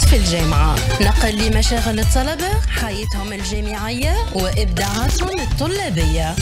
في الجامعة نقل لمشاغل الطلبة حياتهم الجامعية وإبداعاتهم الطلابية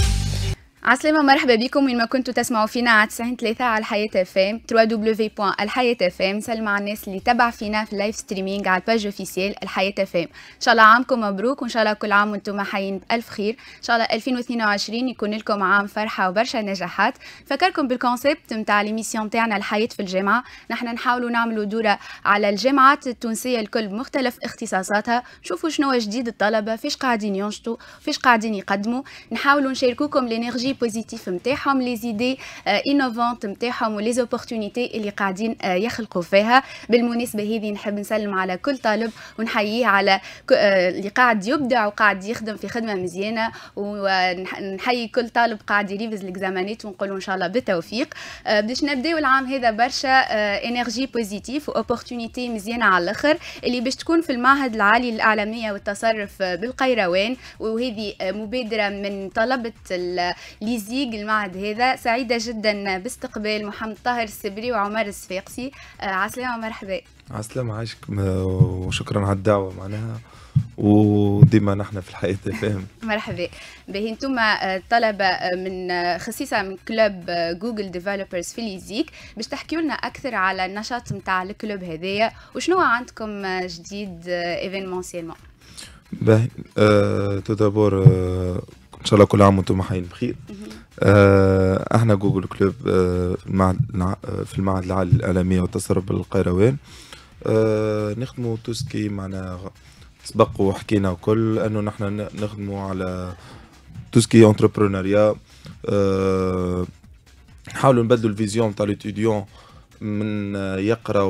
عسلامة مرحبا بكم وين ما كنتوا تسمعوا فينا على 93 على الحياة اف www.الحياة اف ام سلم على الناس اللي تبع فينا في اللايف ستريمينغ على الباج اوفيسيال الحياة اف ان شاء الله عامكم مبروك وان شاء الله كل عام وانتم حيين بألف خير ان شاء الله 2022 يكون لكم عام فرحة وبرشا نجاحات فكركم بالكونسيبت نتاع ليميسيون تاعنا الحياة في الجامعة نحن نحاولوا نعملوا دورة على الجامعات التونسية الكل بمختلف اختصاصاتها شوفوا شنو جديد الطلبة فيش قاعدين ينشطوا فيش قاعدين يقدموا نحاولوا نشارككم لينيرجي بوزيتيف نتاعهم لي زيدي انوفونت نتاعهم ولي زوبورتونيتي اللي قاعدين euh, يخلقوا فيها بالمناسبه هذه نحب نسلم على كل طالب ونحييه على آه، اللي قاعد يبدع وقاعد يخدم في خدمه مزيانه ونحيي كل طالب قاعد يريفز الاكزامانات ونقول ان شاء الله بالتوفيق آه، باش نبداو العام هذا برشا انرجي بوزيتيف واوبورتونيتي مزيانه على الاخر اللي باش تكون في المعهد العالي للاعلاميه والتصرف بالقيروان وهذه آه، مبادره من طلبه ليزيق المعهد هذا سعيدة جدا باستقبال محمد طاهر السبري وعمر السفيقسي آه، عسلامة مرحبا عسلامة عايشك وشكرا على الدعوة معناها وديما نحن في الحياة فاهم مرحبا باهي انتم آه، طلبة آه، من خصيصة من كلوب جوجل ديفلوبرز في ليزيك باش تحكيوا لنا أكثر على النشاط نتاع الكلوب هذايا وشنو عندكم جديد ايفينمونسيلمون باهي تو دابور ان شاء الله كل عام وانتم حيين بخير آه احنا جوجل كلوب آه, آه، في المعهد العالي الاعلاميه والتصرف بالقيروان آه نخدموا توسكي معنا سبق وحكينا وكل انه نحن نخدموا على توسكي انتربرونيريا آه، نحاولوا نبدلوا الفيزيون تاع ليتيديون من يقرا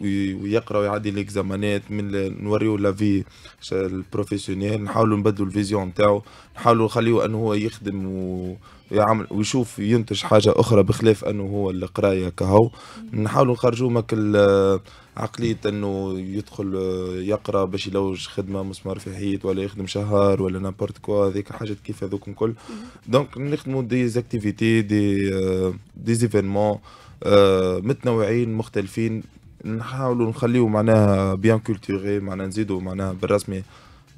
ويقرا ويعدي ليكزامانات من نوريو لا في البروفيسيونيل نحاولوا نبدلوا الفيزيون نتاعو نحاولوا نخليه انه هو يخدم ويعمل ويشوف ينتج حاجه اخرى بخلاف انه هو القرايه كهو نحاول نخرجوه مك عقلية انه يدخل يقرا باش يلوج خدمة مسمار في حيط ولا يخدم شهر ولا نابورت كوا هذيك حاجة كيف هذوك الكل دونك نخدمو دي زاكتيفيتي دي دي زيفينمون آه، متنوعين مختلفين نحاولوا نخليو معناها بيان كولتوري معناها نزيدوا معناها بالرسمي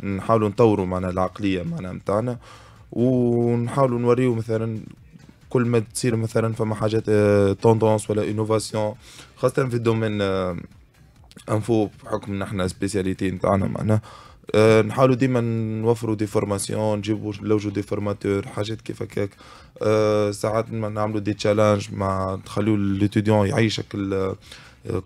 نحاولوا نطوروا معناها العقليه معناها نتاعنا ونحاولوا نوريو مثلا كل ما تصير مثلا فما حاجات توندونس آه، ولا انوفاسيون خاصه في الدومين آه، انفو بحكم نحنا سبيسياليتي نتاعنا معناها آه، نحاولوا ديما نوفروا دي فورماسيون نجيبوا لوجو دي فورماتور حاجات كيف هكاك آه، ساعات نعملوا دي تشالنج مع تخليو ليتيديون يعيشك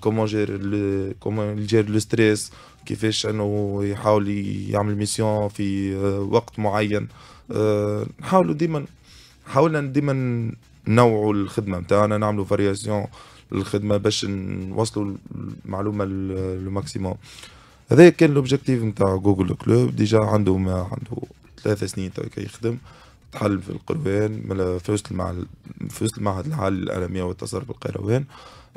كومون جير كومون جير لو ستريس كيفاش انه يحاول يعمل ميسيون في آه، وقت معين نحاولوا ديما حاولنا ديما نوعوا الخدمه نتاعنا نعملوا فارياسيون الخدمه باش نوصلوا المعلومه لو ماكسيموم هذا كان لوبجيكتيف نتاع جوجل كلوب ديجا عنده ما عنده ثلاثة سنين تو يخدم تحل في القروان من فوزت مع المعهد المعهد العالي للألمية والتصرف القروان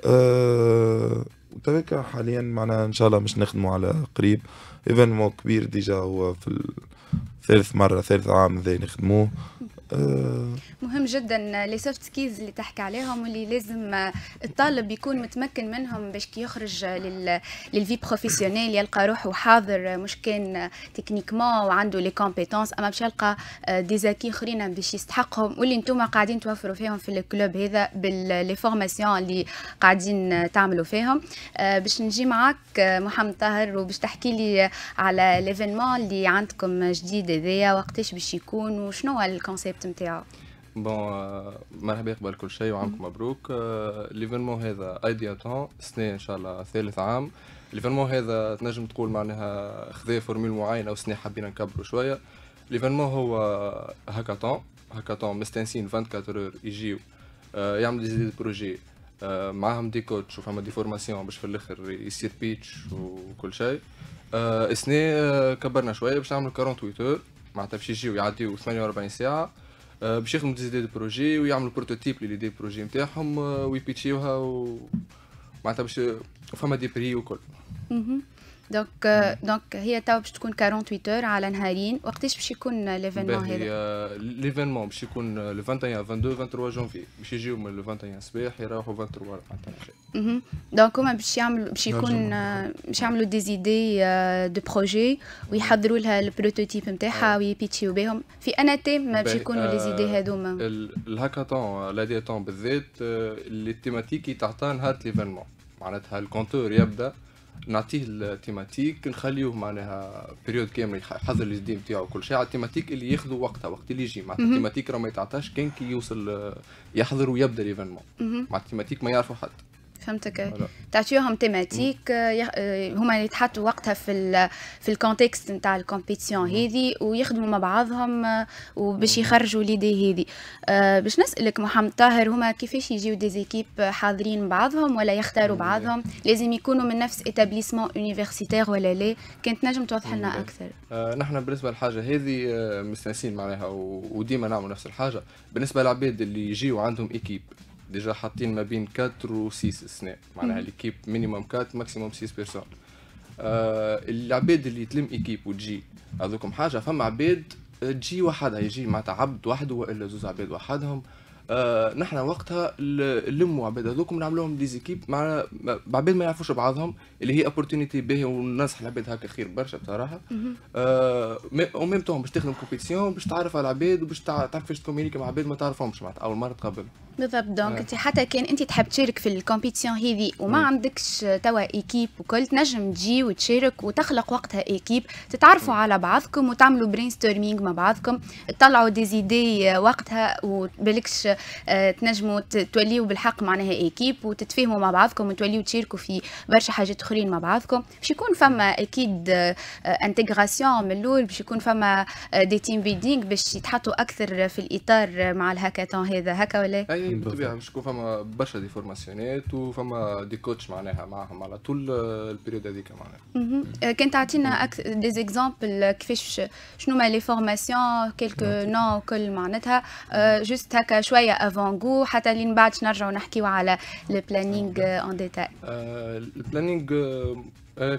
أه وتوكا حاليا معنا ان شاء الله مش نخدمه على قريب ايفينمون كبير ديجا هو في ثالث مرة ثالث عام ذي نخدموه مهم جدا لي سوفت سكيلز اللي تحكي عليهم واللي لازم الطالب يكون متمكن منهم باش كي يخرج لل... للفي بروفيسيونيل يلقى روحه حاضر مش كان تكنيكمون وعنده لي كومبيتونس اما باش يلقى ديزاكي اخرين باش يستحقهم واللي انتم قاعدين توفروا فيهم في الكلوب هذا باللي فورماسيون اللي قاعدين تعملوا فيهم باش نجي معاك محمد طاهر وباش تحكي لي على ليفينمون اللي عندكم جديد هذايا وقتاش باش يكون وشنو الكونسيبت الكونسيبت نتاعها بون مرحبا يقبل كل شيء وعامكم مبروك ليفينمون euh, هذا ايديا تون سنه ان شاء الله ثالث عام ليفينمون هذا تنجم تقول معناها خذا فورمول معينه وسنه حبينا نكبروا شويه ليفينمون هو هاكاتون هاكاتون مستنسين 24 اور يجيو euh, يعملوا دي زيد بروجي معاهم دي كوتش وفما دي فورماسيون باش في الاخر يصير بيتش وكل شيء euh, السنه كبرنا شويه باش نعملوا 48 اور معناتها باش يجيو يعديو 48 ساعه آه، باش يخدموا ديزيدي دي بروجي ويعملوا بروتوتيب دي بروجي نتاعهم آه، ويبيتشيوها و... معناتها باش آه، فما دي بري وكل دونك دونك euh, mhm. هي تو باش تكون 48 اور على نهارين وقتاش باش يكون ليفينمون هذا ليفينمون آه، باش يكون 21 22 23 جونفي باش يجيو من 21 صباح يروحوا 23 14 دونك هما باش يعملوا باش يكون آه، باش يعملوا ديزيدي دو بروجي ويحضروا لها البروتوتيب نتاعها آه. ويبيتشيو بهم في انا تيم باش يكونوا ليزيدي هذوما الهاكاطون لاديتون بالذات اللي التيماتيك تعطى نهار ليفينمون معناتها الكونتور يبدا نعطيه التيماتيك نخليوه معناها بيريود كامل يحضر لي دي نتاعو كل شيء على التيماتيك اللي ياخذ وقتها وقت اللي يجي معناتها التيماتيك راه ما يتعطاش كان كي يوصل يحضر ويبدا ليفينمون مع التيماتيك ما يعرفوا حد فهمتك تعطيهم تيماتيك آه، هما يتحطوا وقتها في الـ في الكونتكست نتاع الكومبيتيسيون هذه ويخدموا مع بعضهم آه، وباش يخرجوا ليدي هذه آه، باش نسالك محمد طاهر هما كيفاش يجيو ديزيكيب حاضرين بعضهم ولا يختاروا بعضهم لازم يكونوا من نفس اتابليسمون يونيفرسيتير ولا لا كنت نجم توضح لنا اكثر آه نحن بالنسبه للحاجه هذه مستانسين معناها وديما نعمل نفس الحاجه بالنسبه للعباد اللي يجيو عندهم ايكيب ديجا حاطين ما بين 4 و 6 سنة معناها ليكيب مينيموم 4 ماكسيموم 6 بيرسون العباد اللي تلم ايكيب وتجي هذوكم حاجة فما عباد تجي وحدها يجي معناتها عبد وحده والا زوز عباد وحدهم آه، نحن وقتها نلموا عباد هذوك ونعمل لهم ديزيكيب مع عباد ما يعرفوش بعضهم اللي هي اوبورتونيتي باهي وننصح العباد هكا خير برشا بصراحه آه اون ميم تون باش تخدم كومبيتيسيون باش تعرف على العباد وباش تعرف كيفاش تكومينيك مع عباد ما تعرفهمش معناتها اول مره تقابلهم بالضبط دونك آه. انت حتى كان انت تحب تشارك في الكومبيتيسيون هذه وما مم. عندكش توا ايكيب وكل تنجم تجي وتشارك وتخلق وقتها ايكيب تتعرفوا مم. على بعضكم وتعملوا برين ستورمينغ مع بعضكم تطلعوا ديزيدي وقتها وبالكش آه، تنجموا توليوا بالحق معناها ايكيب وتتفاهموا مع بعضكم وتوليوا تشاركوا في برشا حاجات اخرين مع بعضكم باش يكون فما اكيد انتغراسيون آه، من الاول باش يكون فما دي تيم بيدينغ باش يتحطوا اكثر في الاطار مع الهاكاثون هذا هكا ولا اي بالطبيعه باش يكون فما برشا دي فورماسيونات وفما دي كوتش معناها معهم على طول آه، البريود هذيك معناها كان تعطينا أكثر دي زيكزامبل كيفاش شنو ما لي فورماسيون كيلكو نو كل معناتها جوست هكا شويه شويه افون جو حتى لين بعد نرجعوا نحكيو على البلانينغ اون ديتاي البلانينغ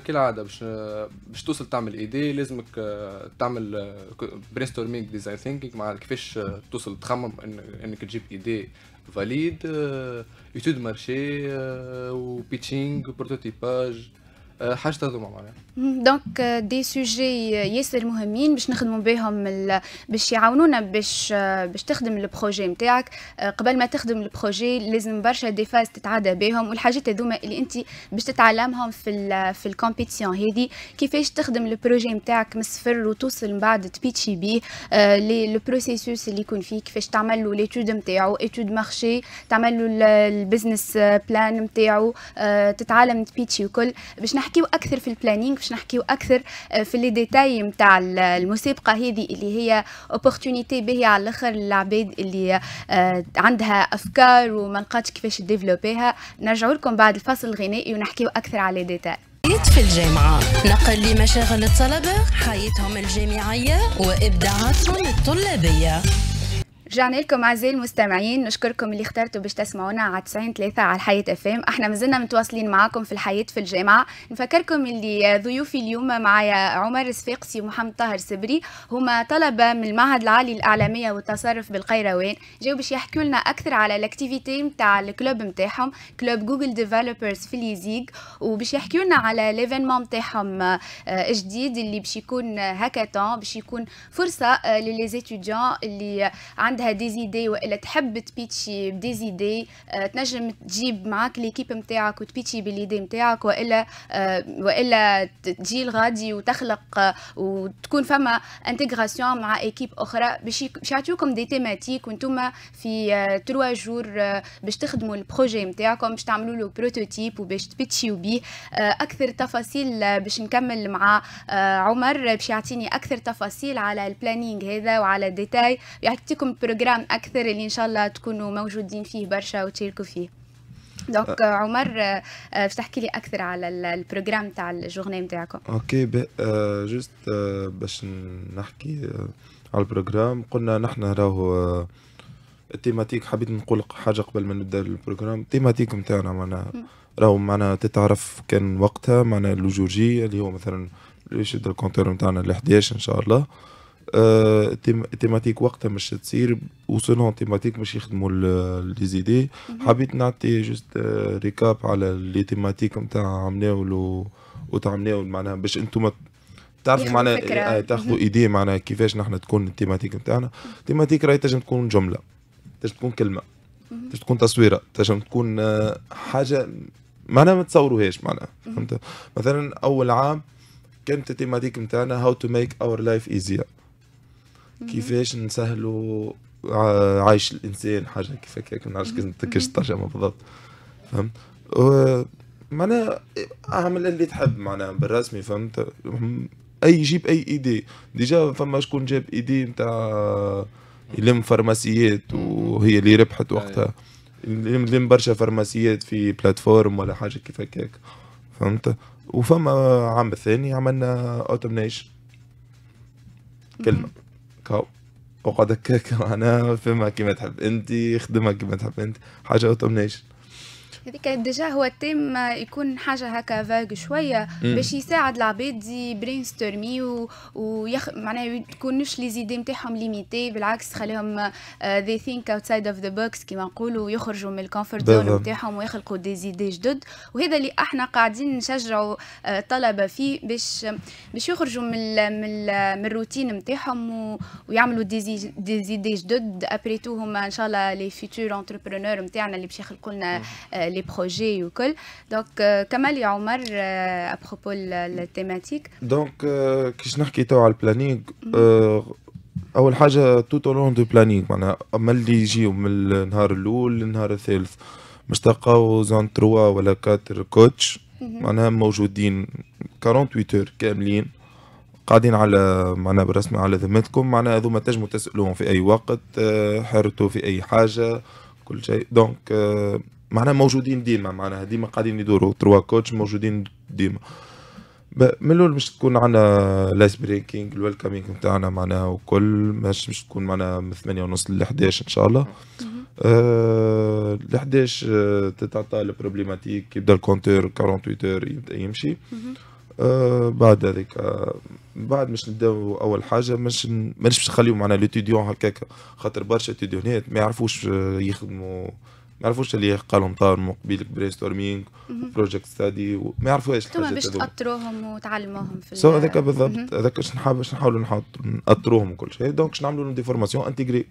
كالعاده باش آه، باش توصل تعمل ايدي لازمك آه، تعمل برين ستورمينغ ديزاين ثينكينغ مع كيفاش آه، توصل تخمم انك تجيب ايدي فاليد ايتود مارشي وبيتشينغ بروتوتيباج آه، حاجه تخدموا معناها دونك دي سوجي ياسر مهمين باش نخدموا بهم باش يعاونونا باش آه، باش تخدم البروجي نتاعك آه، قبل ما تخدم البروجي لازم برشا دي فاز تتعدى بهم والحاجات هذوما اللي انت باش تتعلمهم في الـ في الكومبيتيسيون هذه كيفاش تخدم البروجي نتاعك من الصفر وتوصل من بعد تبيتشي بيه لي بروسيسوس اللي يكون فيه كيفاش تعمل له ليتود نتاعو ايتود مارشي تعمل له البزنس بلان نتاعو تتعلم تبيتشي وكل باش نحكيو اكثر في البلانينغ باش نحكيو اكثر آه، في لي ديتاي نتاع المسابقه هذه اللي هي اوبورتونيتي باهيه على الاخر للعباد اللي آه، عندها افكار وما لقاتش كيفاش ديفلوبيها نرجعوا لكم بعد الفصل الغنائي ونحكيو اكثر على ديتاي في الجامعة نقل لمشاغل الطلبة حياتهم الجامعية وإبداعاتهم الطلابية رجعنا لكم اعزائي المستمعين نشكركم اللي اخترتوا باش تسمعونا على 90 3 على الحياه ام احنا مازلنا متواصلين معاكم في الحياه في الجامعه نفكركم اللي ضيوفي اليوم معايا عمر الصفاقسي ومحمد طاهر سبري هما طلبه من المعهد العالي الاعلاميه والتصرف بالقيروان جاو باش يحكوا لنا اكثر على الاكتيفيتي نتاع الكلوب نتاعهم كلوب جوجل ديفلوبرز في ليزيغ وباش يحكوا لنا على ليفينمون نتاعهم آه، جديد اللي باش يكون هاكاتون باش يكون فرصه آه، للي اللي عند عندها ديزيدي والا تحب تبيتشي بديزيدي آه، تنجم تجيب معاك ليكيب نتاعك وتبيتشي باليدي نتاعك والا آه، والا تجي الغادي وتخلق آه، وتكون فما انتغراسيون مع ايكيب اخرى باش يعطيوكم دي تيماتيك وانتم في تروا جور باش تخدموا البروجي نتاعكم باش تعملوا له بروتوتيب وباش تبيتشيو بيه اكثر تفاصيل باش نكمل مع عمر باش يعطيني اكثر تفاصيل على البلانينغ هذا وعلى ديتاي يعطيكم بروجرام اكثر اللي ان شاء الله تكونوا موجودين فيه برشا وتشاركوا فيه دونك أه. آه، عمر آه، باش تحكي لي اكثر على البروجرام تاع الجورني نتاعكم اوكي جوست باش نحكي على البروجرام قلنا نحن راهو التيماتيك حبيت نقول حاجه قبل ما نبدا البروجرام التيماتيك نتاعنا معناها راهو معناها تتعرف كان وقتها معناها اللوجورجي اللي هو مثلا اللي يشد الكونتور نتاعنا ال 11 ان شاء الله آه، تيماتيك وقتها مش تصير وصلهم تيماتيك مش يخدموا لي زيدي حبيت نعطي جوست ريكاب آه، على لي تيماتيك نتاع عمناول وتعمناول معناها باش انتم تعرفوا معناها آه، تاخذوا ايدي معناها كيفاش نحن تكون التيماتيك نتاعنا التيماتيك راهي تنجم تكون جمله تنجم تكون كلمه تنجم تكون تصويره تنجم تكون حاجه معناها ما تصوروهاش معناها فهمت مثلا اول عام كانت التيماتيك نتاعنا هاو تو ميك اور لايف ايزير كيفاش نسهلوا عايش الانسان حاجه كيف هكاك ما نعرفش كيفاش الترجمه بالضبط فهمت معناها اعمل اللي تحب معناها بالرسمي فهمت اي جيب اي ايدي ديجا فما شكون جاب ايدي نتاع يلم فارماسيات وهي اللي ربحت وقتها أيوة. يلم برشا فارماسيات في بلاتفورم ولا حاجه كيف هكاك فهمت وفما عام ثاني عملنا اوتوميشن كلمه اقعد كيك انا فهمها كيما تحب انت خدمها كيما تحب انت حاجه اوتوميشن هذيك ديجا هو التيم يكون حاجه هكا فاغ شويه باش يساعد العباد برين ستورمي و... ويخ معناها تكونش لي زيدي نتاعهم ليميتي بالعكس خليهم ذي ثينك اوتسايد اوف ذا بوكس كيما نقولوا يخرجوا من الكونفورت زون نتاعهم ويخلقوا دي زيدي جدد وهذا اللي احنا قاعدين نشجعوا آه، الطلبه فيه باش باش يخرجوا من ال... من, ال... من الروتين نتاعهم و... ويعملوا دي زي... دي زيدي جدد ابري تو هما ان شاء الله لي فيتور انتربرونور نتاعنا اللي باش يخلقوا لنا آه، لي بروجي وكل دونك كمل يا عمر ابروبو التيماتيك دونك كيش نحكي تو على البلانينغ اول حاجه توت لون دو بلانينغ معناها اما اللي يجيو من النهار الاول للنهار الثالث باش تلقاو زون تروا ولا كاتر كوتش mhm. معناها موجودين 48 اور كاملين قاعدين على معناها بالرسمي على ذمتكم معناها هذوما تنجموا تسالوهم في اي وقت آه، حرتوا في اي حاجه كل شيء دونك معناها موجودين ديما معناها ديما قاعدين يدوروا تروا كوتش موجودين ديما من الاول باش تكون عندنا لايس بريكينج الويلكامينج نتاعنا معناها وكل مش باش تكون معناها من 8 ونص ل 11 ان شاء الله آه، ل 11 آه، تتعطى البروبليماتيك يبدا الكونتور 48 اور يبدا يمشي آه، بعد هذيك بعد مش نبداو اول حاجه مش مانيش باش نخليو معناها لوتيديون هكاك خاطر برشا تيديونات ما يعرفوش يخدموا ما يعرفوش اللي قالهم طار مقبل برين ستورمينغ بروجكت ستادي ما يعرفوهاش انتم باش تاطروهم وتعلموهم في سو هذاك بالضبط هذاك باش باش نحاولوا ناطروهم وكل شيء دونك باش نعملوا لهم دي فورماسيون انتيغري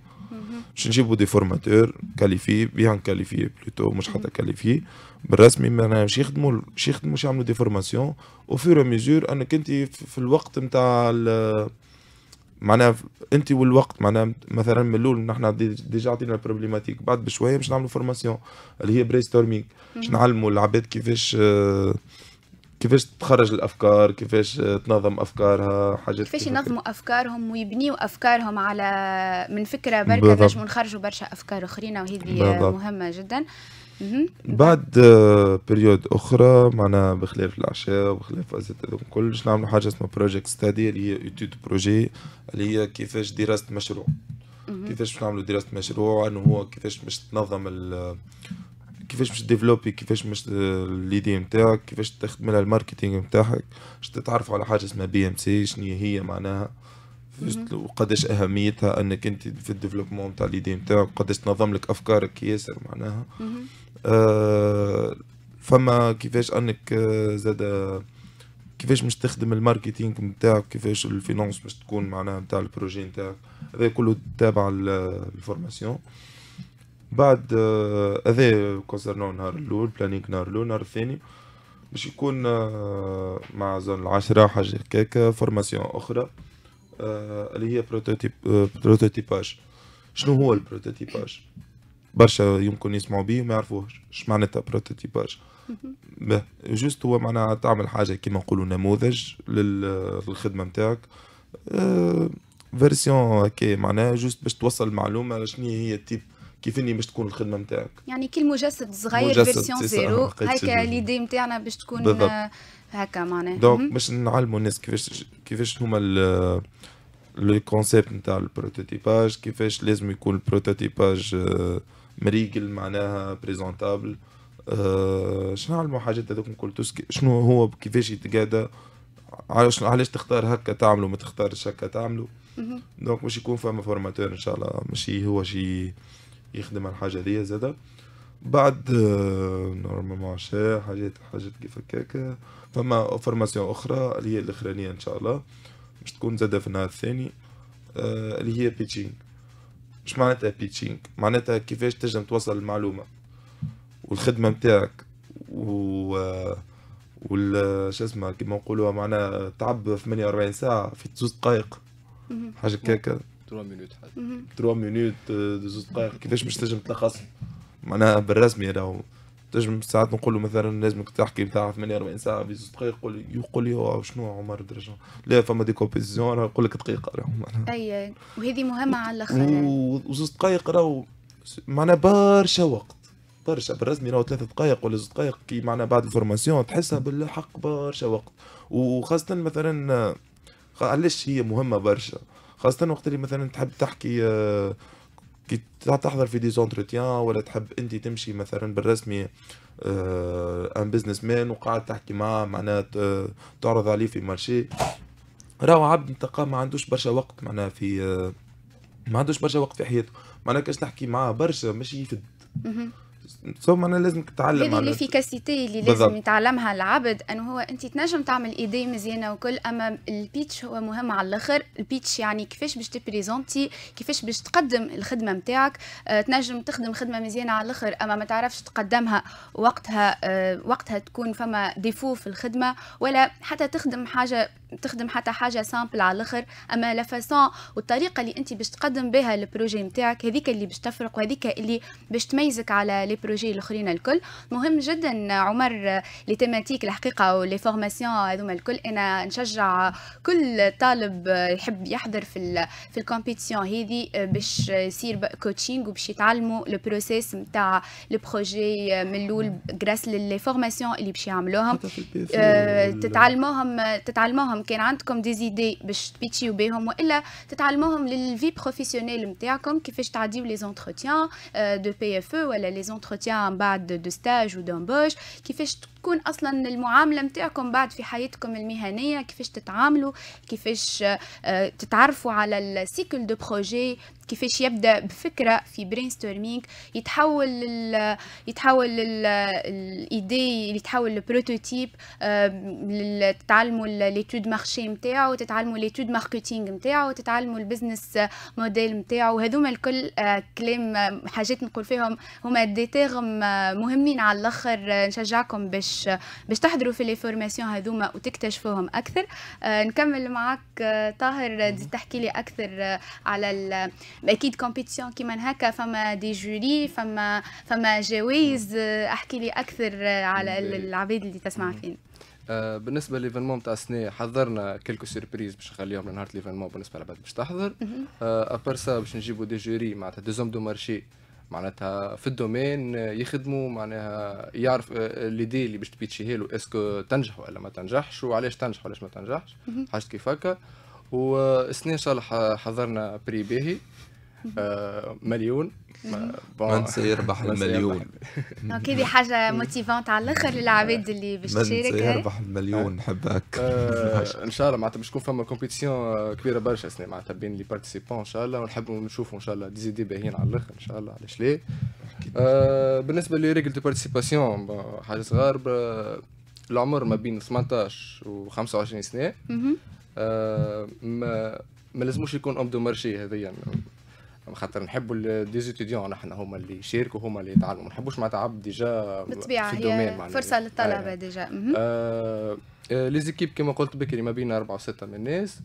باش نجيبوا دي فورماتور كاليفي بيان كاليفي بلوتو مش حتى كاليفي بالرسمي معناها باش يخدموا باش يخدموا باش يعملوا دي فورماسيون وفي ميزور انك انت في الوقت نتاع معناها انت والوقت معناها مثلا من الاول نحن ديجا عطينا البروبليماتيك بعد بشويه باش نعملوا فورماسيون اللي هي برين ستورمينغ باش نعلموا العباد كيفاش كيفاش تخرج الافكار كيفاش تنظم افكارها حاجات كيفاش ينظموا افكارهم ويبنيوا افكارهم على من فكره بركه باش نخرجوا برشا افكار اخرين وهذه مهمه جدا بعد بريود آه، اخرى معنا بخلاف العشاء وبخلاف ازيت هذوك الكل باش نعملوا حاجه اسمها بروجيكت ستادي اللي هي اتيود بروجي اللي هي كيفاش دراسه مشروع كيفاش باش نعملوا دراسه مشروع انه هو كيفاش باش تنظم كيفاش باش ديفلوبي كيفاش باش آه، ليدي نتاعك كيفاش تخدم لها الماركتينغ نتاعك باش تتعرفوا على حاجه اسمها بي ام سي شنو هي معناها وقداش اهميتها انك انت في الديفلوبمون نتاع ليدي نتاعك قداش تنظم لك افكارك ياسر معناها آه، فما كيفاش انك آه، زاد آه، كيفاش باش تخدم الماركتينغ نتاعك كيفاش الفينانس باش تكون معناها نتاع البروجي نتاعك هذا كله تابع الفورماسيون بعد هذا كونسرنون نهار الاول بلانينغ نهار الاول نهار الثاني باش يكون مع زون العشرة حاجة هكاك فورماسيون أخرى اللي هي بروتوتيب بروتوتيباج شنو هو البروتوتيباج برشا يمكن يسمعوا بيه وما يعرفوهش اش معناتها بروتوتيباج به جوست هو معناها تعمل حاجه كيما نقولوا نموذج للخدمه نتاعك فيرسيون آه، هكا معناها جوست باش توصل المعلومه على شنو هي التيب كيف اني باش تكون الخدمه نتاعك يعني كل مجسد صغير فيرسيون زيرو هكا ليدي نتاعنا باش تكون هكا معناها دونك باش نعلموا الناس كيفاش كيفاش هما لو كونسيبت نتاع البروتوتيباج كيفاش لازم يكون البروتوتيباج مريقل معناها بريزونتابل آه، شنو علموا حاجات هذوك كل توسكي شنو هو كيفاش يتقادى علاش علاش تختار هكا تعملوا ما تختارش هكا تعملوا دونك باش يكون فما فورماتور ان شاء الله ماشي هو شي يخدم على الحاجه هذيا زادا بعد نورمالمون آه، شا حاجات حاجات كيف هكاك فما فورماسيون اخرى اللي هي الاخرانيه ان شاء الله باش تكون زادا في النهار الثاني آه، اللي هي بيتشينغ اش معناتها بيتشينج معناتها كيفاش تنجم توصل المعلومه والخدمه نتاعك و وال شو اسمه كيما نقولوها معناها تعب 48 ساعه في زوز دقائق حاجه كاكا 3 مينوت 3 مينوت زوز دقائق كيفاش باش تنجم تلخص معناها بالرسمي راهو تنجم ساعات نقول له مثلا لازمك تحكي بتاع 48 ساعه في زوج دقائق يقول لي يقول لي شنو عمر درجه لا فما دي راه يقول لك دقيقه عمر اي وهذه مهمه على الاخر وزوج دقائق راهو معناها برشا وقت برشا بالرسمي راهو ثلاث دقائق ولا زوج دقائق كي معناها بعد الفورماسيون تحسها بالحق برشا وقت وخاصه مثلا علاش هي مهمه برشا خاصة وقت اللي مثلا تحب تحكي آه، كي تحضر في دي زونتروتيان ولا تحب انت تمشي مثلا بالرسمي آه ان بزنس مان وقاعد تحكي معاه معناها آه، تعرض عليه في مارشي راهو عبد تلقاه ما عندوش برشا وقت معناها في آه ما عندوش برشا وقت في حياته معناها كاش تحكي معاه برشا ماشي يفد ثم انا لازم تتعلم هذه الافيكاسيتي اللي لازم يتعلمها العبد انه هو انت تنجم تعمل ايدي مزيانه وكل اما البيتش هو مهم على الاخر البيتش يعني كيفاش باش تبريزونتي كيفاش باش تقدم الخدمه نتاعك آه تنجم تخدم خدمه مزيانه على الاخر اما ما تعرفش تقدمها وقتها آه وقتها تكون فما ديفو في الخدمه ولا حتى تخدم حاجه تخدم حتى حاجه سامبل على الاخر اما لفاسون والطريقه اللي انت باش تقدم بها البروجي نتاعك هذيك اللي باش تفرق وهذيك اللي باش تميزك على لي بروجي الاخرين الكل مهم جدا عمر لي تيماتيك الحقيقه ولي فورماسيون هذوما الكل انا نشجع كل طالب يحب يحضر في الـ في الكومبيتيسيون هذي باش يصير كوتشينغ وباش يتعلموا البروسيس نتاع البروجي من الاول غراس لي فورماسيون اللي باش يعملوهم آه، تتعلموهم تتعلموهم بيهم كان عندكم دي زيدي باش تبيتشيو بيهم والا تتعلموهم للفي بروفيسيونيل نتاعكم كيفاش تعديو لي زونتروتيان دو بي اف ولا لي زونتروتيان من بعد دو ستاج دومبوش كيفاش تكون اصلا المعامله نتاعكم بعد في حياتكم المهنيه كيفاش تتعاملوا كيفاش آه، تتعرفوا على السيكل دو بروجي كيفاش يبدا بفكره في برين ستورمينغ يتحول لل... يتحول لل... الايدي اللي تحول لبروتوتيب تتعلموا ليتود مارشي نتاعو تتعلموا ليتود ماركتينغ نتاعو تتعلموا البزنس موديل نتاعو هذوما الكل آه، كلام حاجات نقول فيهم هما ديتيرم آه، مهمين على الاخر آه، نشجعكم باش باش تحضروا في لي فورماسيون هذوما وتكتشفوهم اكثر نكمل معاك طاهر تحكي لي اكثر على اكيد كومبيتيسيون كيما هكا فما دي جوري فما فما جوائز احكي لي اكثر euh, على mm-hmm. العباد اللي تسمع mm-hmm. فينا آه، بالنسبه ليفينمون تاع السنه حضرنا كيلكو سيربريز باش نخليهم لنهار ليفينمون بالنسبه للعباد باش تحضر mm-hmm. ابار آه، سا باش نجيبوا دي جوري معناتها دي زوم دو مارشي معناتها في الدومين آه، يخدموا معناها يعرف ليدي اللي باش تبيتشيها له اسكو تنجح ولا ما تنجحش وعلاش تنجح وعلاش ما تنجحش حاجه كيف هكا والسنه ان شاء الله حضرنا بري باهي آه، مليون من يربح المليون اوكي دي حاجه موتيفونت على الاخر للعباد اللي باش تشارك من يربح المليون آه. نحبك آه، ان شاء الله معناتها باش تكون فما كومبيتيسيون كبيره برشا اسمي معناتها بين لي بارتيسيبون ان شاء الله ونحبوا نشوفوا ان شاء الله ديزيدي باهيين على الاخر ان شاء الله علاش ليه بالنسبه لريجل دو بارتيسيباسيون حاجه صغار العمر ما بين 18 و 25 سنه ما لازموش يكون ام دو مارشي هذيا يعني خاطر نحبوا الديزيتيديون نحن هما اللي يشاركوا هما اللي يتعلموا ما نحبوش معناتها عبد ديجا بالطبيعه في الدومين فرصه للطلبه ديجا ليزيكيب لي زيكيب كما قلت بكري ما بين أربعة وستة من الناس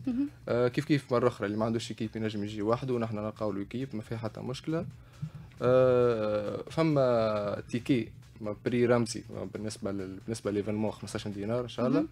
آه كيف كيف مرة أخرى اللي ما عندوش كيب ينجم يجي وحده ونحن نلقاو له كيب ما فيها حتى مشكلة آه فما تيكي بري رمزي بالنسبة لل... بالنسبة ليفينمون 15 دينار إن شاء الله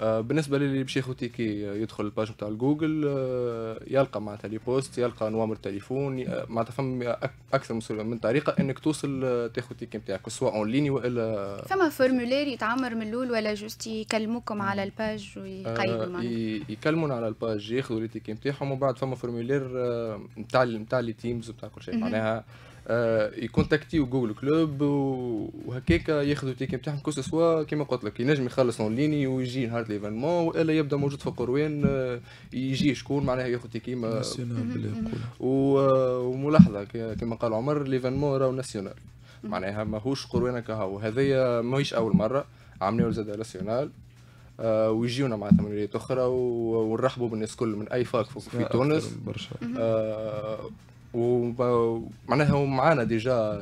آه، بالنسبه للي باش ياخذ كي يدخل الباج نتاع جوجل آه، يلقى معناتها لي بوست يلقى نوامر التليفون آه، معناتها فما اكثر من طريقه انك توصل تاخذ تيكي نتاعك سواء اون ليني والا فما فورمولير يتعمر من الاول ولا جوست يكلموكم على الباج ويقيدوا يكلمون على الباج ياخذوا لي تيكي نتاعهم ومن بعد فما فورمولير نتاع نتاع لي تيمز نتاع كل شيء معناها آه، يكونتاكتيو جوجل كلوب وهكاك ياخذوا التيكي نتاعهم كو سوا كيما قلت لك ينجم يخلص اون ليني ويجي نهار ليفينمون والا يبدا موجود في قروين آه، يجي شكون معناها ياخذ تيكي ما آه، وملاحظه كيما قال عمر ليفينمون راهو ناسيونال معناها ماهوش قروان كهو هذايا ماهيش اول مره عملناه زاد ناسيونال آه ويجيونا مع ثمانية اخرى ونرحبوا بالناس كل من اي فاك في تونس برشا آه ومعناها هم معانا ديجا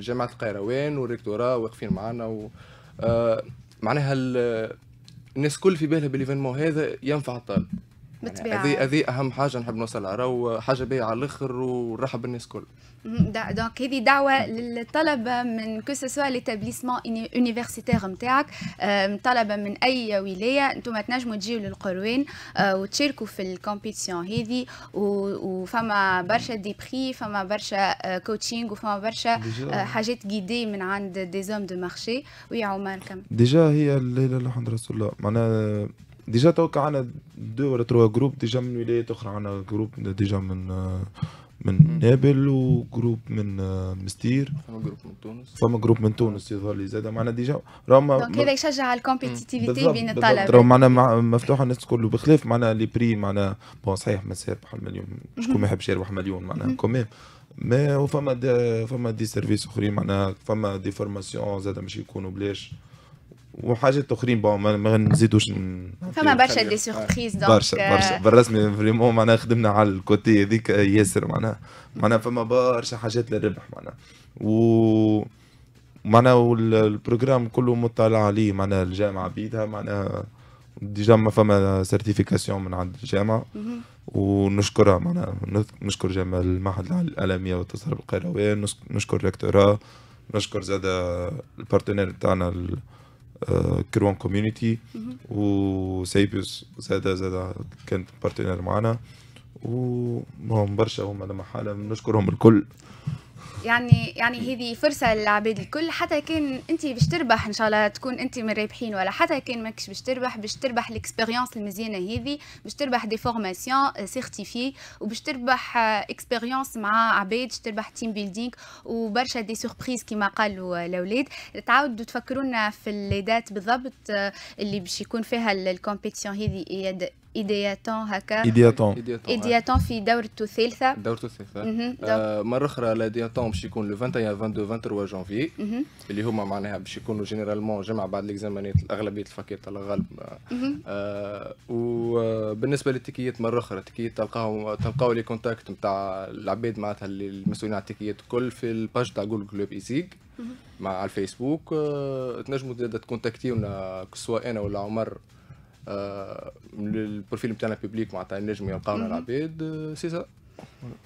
جامعه القيروان والريكتورا واقفين معانا و آه، معناها الناس الكل في بالها بالايفينمون هذا ينفع الطالب يعني بالطبيعه هذه يعني هذه اهم حاجه نحب نوصلها راهو حاجه باهيه على الاخر ونرحب بالناس الكل دونك هذه دعوه للطلبه من كو سوا ليتابليسمون يونيفرسيتير نتاعك طلبه من اي ولايه انتم تنجموا تجيو للقروين آه، وتشاركوا في الكومبيتيسيون هذه وفما برشا دي بري فما برشا كوتشينغ آه، وفما برشا آه، حاجات جيدي من عند دي زوم دو مارشي ويا عمر كم ديجا هي الليله الحمد لله معناها ديجا توك عندنا دو ولا تروا جروب ديجا من ولايات اخرى عندنا جروب ديجا من من نابل وجروب من مستير فما جروب من تونس فما جروب من تونس يظهر لي زاد معنا ديجا راهو دونك هذا يشجع على الكومبيتيتيفيتي بين الطلبه راهو معنا مفتوحه الناس الكل بخلاف معنا لي بري معنا بون صحيح ما سير بحال مليون شكون ما يحبش يربح مليون معناها كوميم ما فما دي فما دي سيرفيس اخرين معناها فما دي فورماسيون زاد مش يكونوا بلاش وحاجات اخرين بون ما نزيدوش فما برشا دي سيربريز دونك برشا euh, برشا بالرسمي فريمون معناها خدمنا على الكوتي هذيك آه، ياسر معناها معناها فما برشا حاجات للربح معناها و معناها البروجرام كله مطلع عليه معناها الجامعه بيدها معناها ديجا ما فما سيرتيفيكاسيون من عند الجامعه ونشكرها معناها نشكر جامعه المعهد الالميه والتصرف القيروان نشكر ريكتورا نشكر زاد البارتنير تاعنا آه، كروان كوميونيتي وسيبيوس زاده زاده كانت بارتنر معانا وهم برشا هم لما حالة نشكرهم الكل يعني يعني هذه فرصه للعباد الكل حتى كان انت باش تربح ان شاء الله تكون انت من الرابحين ولا حتى كان ماكش باش تربح باش تربح الاكسبيريونس المزيانه هذه باش تربح دي فورماسيون سيرتيفي وباش تربح اكسبيريونس euh, مع عباد باش تربح تيم بيلدينغ وبرشا دي سوربريز كما قالوا euh, الاولاد تعاودوا تفكرونا في الليدات بالضبط euh, اللي باش يكون فيها الكومبيتيسيون هذه إيدياتون هكا إيدياتون إيدياتون آه. في دورته الثالثة دورته الثالثة آه، مرة أخرى ايدياتون باش يكون لو 21 22 23 جانفي اللي هما معناها باش يكونوا جينيرالمون جمع بعد ليكزامينات أغلبية الفاكيت على الغالب آه. وبالنسبة للتكيات مرة أخرى التكيات تلقاو تلقاو لي كونتاكت نتاع العباد معناتها المسؤولين على التكيات الكل في الباج تاع جوجل كلوب ايزيك مع الفيسبوك تنجموا تكونتاكتيونا سواء أنا ولا عمر البروفيل آه، نتاعنا بيبليك معناتها نجموا يلقاونا العباد آه، سي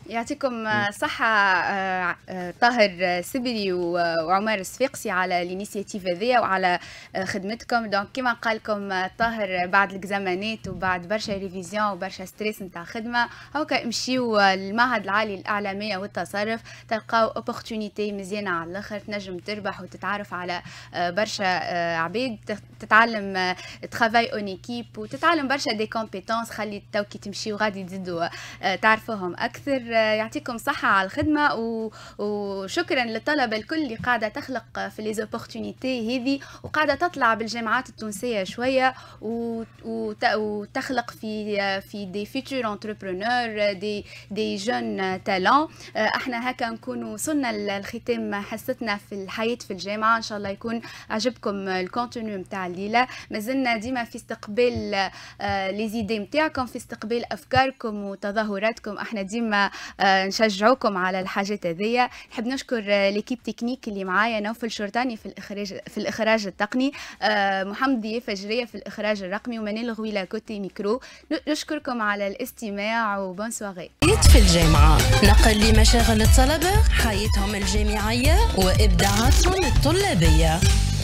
يعطيكم آه، صحة آه، آه، طاهر سبري وعمر الصفيقسي على الانيسياتيف هذيا وعلى خدمتكم دونك كما قالكم طاهر بعد الكزامانات وبعد برشا ريفيزيون وبرشا ستريس نتاع خدمة هاكا امشيو للمعهد العالي للإعلامية والتصرف تلقاو اوبورتونيتي مزيانة على الآخر تنجم تربح وتتعرف على برشا عباد تتعلم ترافاي اون ايكيب وتتعلم برشا دي كومبيتونس خلي تو كي تمشيو غادي تزيدوا تعرفوهم اكثر يعطيكم صحه على الخدمه وشكرا للطلبه الكل اللي قاعده تخلق في لي زوبورتونيتي هذه وقاعده تطلع بالجامعات التونسيه شويه و... وتخلق في في دي فيتشر انتربرونور دي دي جون تالون احنا هكا نكون وصلنا لختام حصتنا في الحياه في الجامعه ان شاء الله يكون عجبكم الكونتينو نتاع الليله مازلنا ديما في استقبال لي زيدي نتاعكم في استقبال افكاركم وتظاهراتكم احنا ديما ديما آه، نشجعوكم على الحاجات هذيا نحب نشكر آه، ليكيب تكنيك اللي معايا نوفل شرطاني في الاخراج في الاخراج التقني آه، محمد ضياف جريه في الاخراج الرقمي ومنال غويلا كوتي ميكرو نشكركم على الاستماع وبون سواغي في الجامعه نقل لمشاغل الطلبه حياتهم الجامعيه وابداعاتهم الطلابيه